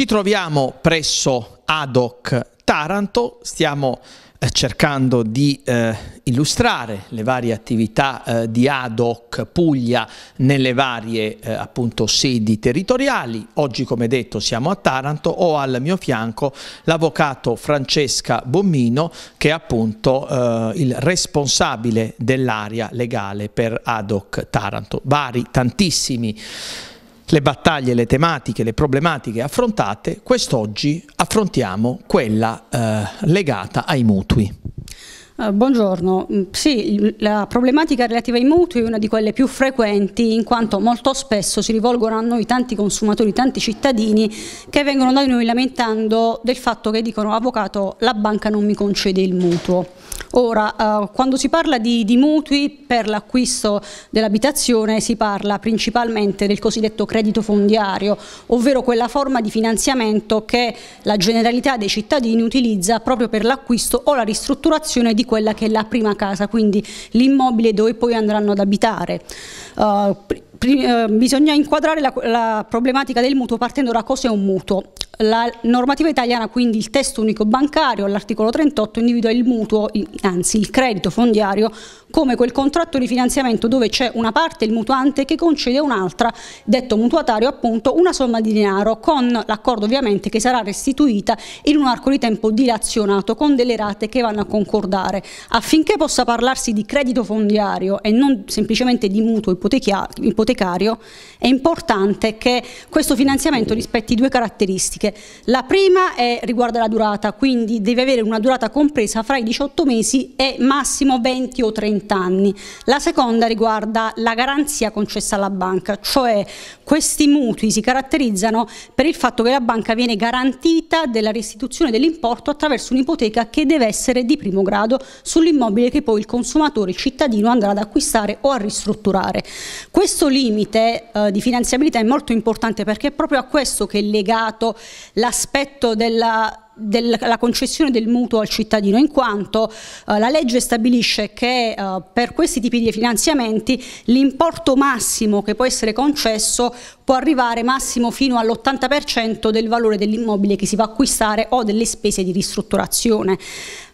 Ci troviamo presso ADOC Taranto, stiamo eh, cercando di eh, illustrare le varie attività eh, di ADOC Puglia nelle varie eh, appunto, sedi territoriali. Oggi, come detto, siamo a Taranto. Ho al mio fianco l'avvocato Francesca Bommino, che è appunto eh, il responsabile dell'area legale per ADOC Taranto. Vari, tantissimi le battaglie, le tematiche, le problematiche affrontate, quest'oggi affrontiamo quella eh, legata ai mutui. Eh, buongiorno, mm, sì, la problematica relativa ai mutui è una di quelle più frequenti in quanto molto spesso si rivolgono a noi tanti consumatori, tanti cittadini che vengono da noi lamentando del fatto che dicono avvocato la banca non mi concede il mutuo. Ora, eh, quando si parla di, di mutui per l'acquisto dell'abitazione si parla principalmente del cosiddetto credito fondiario, ovvero quella forma di finanziamento che la generalità dei cittadini utilizza proprio per l'acquisto o la ristrutturazione di quella che è la prima casa, quindi l'immobile dove poi andranno ad abitare. Uh, bisogna inquadrare la, la, problematica del mutuo partendo da cosa è un mutuo. La normativa italiana, quindi il testo unico bancario, all'articolo 38, individua il mutuo, anzi il credito fondiario, come quel contratto di finanziamento dove c'è una parte il mutuante che concede a un'altra, detto mutuatario appunto, una somma di denaro, con l'accordo ovviamente che sarà restituita in un arco di tempo dilazionato, con delle rate che vanno a concordare. Affinché possa parlarsi di credito fondiario e non semplicemente di mutuo ipotecario, è importante che questo finanziamento rispetti due caratteristiche tempistiche. La prima è, riguarda la durata, quindi deve avere una durata compresa fra i 18 mesi e massimo 20 o 30 anni. La seconda riguarda la garanzia concessa alla banca, cioè questi mutui si caratterizzano per il fatto che la banca viene garantita della restituzione dell'importo attraverso un'ipoteca che deve essere di primo grado sull'immobile che poi il consumatore il cittadino andrà ad acquistare o a ristrutturare. Questo limite eh, di finanziabilità è molto importante perché è proprio a questo che è legato l'aspetto della della concessione del mutuo al cittadino, in quanto eh, la legge stabilisce che eh, per questi tipi di finanziamenti l'importo massimo che può essere concesso può arrivare massimo fino all'80% del valore dell'immobile che si va a acquistare o delle spese di ristrutturazione.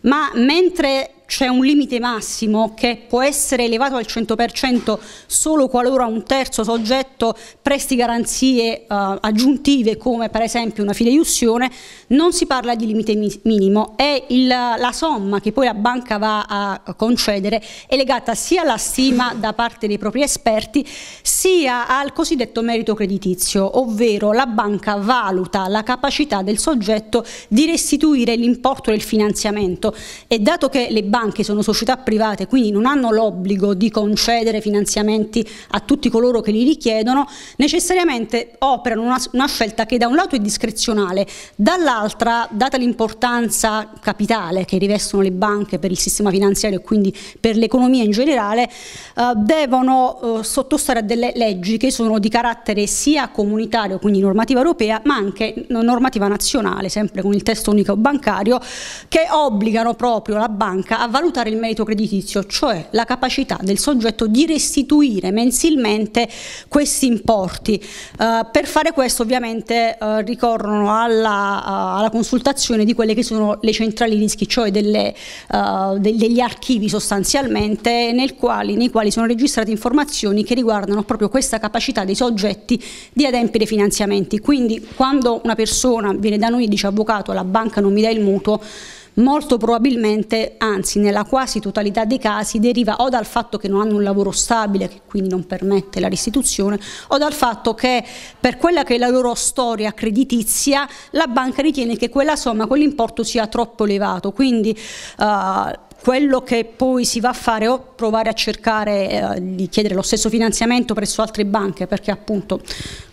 Ma mentre c'è un limite massimo che può essere elevato al 100% solo qualora un terzo soggetto presti garanzie eh, aggiuntive come per esempio una fideiussione, non si parla di limite mi minimo, è il, la somma che poi la banca va a concedere è legata sia alla stima da parte dei propri esperti sia al cosiddetto merito creditizio, ovvero la banca valuta la capacità del soggetto di restituire l'importo del finanziamento e dato che le banche banche sono società private, quindi non hanno l'obbligo di concedere finanziamenti a tutti coloro che li richiedono, necessariamente operano una, una scelta che da un lato è discrezionale, dall'altra, data l'importanza capitale che rivestono le banche per il sistema finanziario e quindi per l'economia in generale, eh, devono eh, sottostare a delle leggi che sono di carattere sia comunitario, quindi normativa europea, ma anche normativa nazionale, sempre con il testo unico bancario, che obbligano proprio la banca a valutare il merito creditizio, cioè la capacità del soggetto di restituire mensilmente questi importi. Eh, per fare questo ovviamente eh, ricorrono alla, uh, alla, consultazione di quelle che sono le centrali rischi, cioè delle, uh, eh, de degli archivi sostanzialmente quali, nei quali sono registrate informazioni che riguardano proprio questa capacità dei soggetti di adempiere i finanziamenti. Quindi quando una persona viene da noi e dice avvocato la banca non mi dà il mutuo, molto probabilmente, anzi nella quasi totalità dei casi, deriva o dal fatto che non hanno un lavoro stabile, che quindi non permette la restituzione, o dal fatto che per quella che è la loro storia creditizia, la banca ritiene che quella somma, quell'importo sia troppo elevato. Quindi eh, quello che poi si va a fare o provare a cercare eh, di chiedere lo stesso finanziamento presso altre banche perché appunto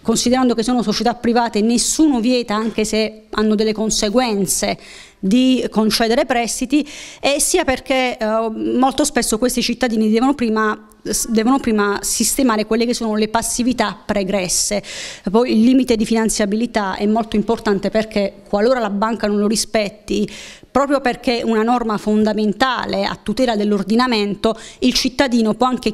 considerando che sono società private nessuno vieta anche se hanno delle conseguenze di concedere prestiti e sia perché eh, molto spesso questi cittadini devono prima devono prima sistemare quelle che sono le passività pregresse. Poi il limite di finanziabilità è molto importante perché qualora la banca non lo rispetti proprio perché una norma fondamentale a tutela dell'ordinamento, il cittadino può anche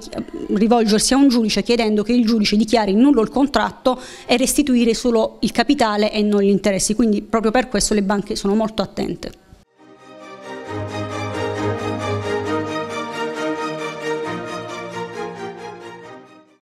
rivolgersi a un giudice chiedendo che il giudice dichiari nullo il contratto e restituire solo il capitale e non gli interessi, quindi proprio per questo le banche sono molto attente.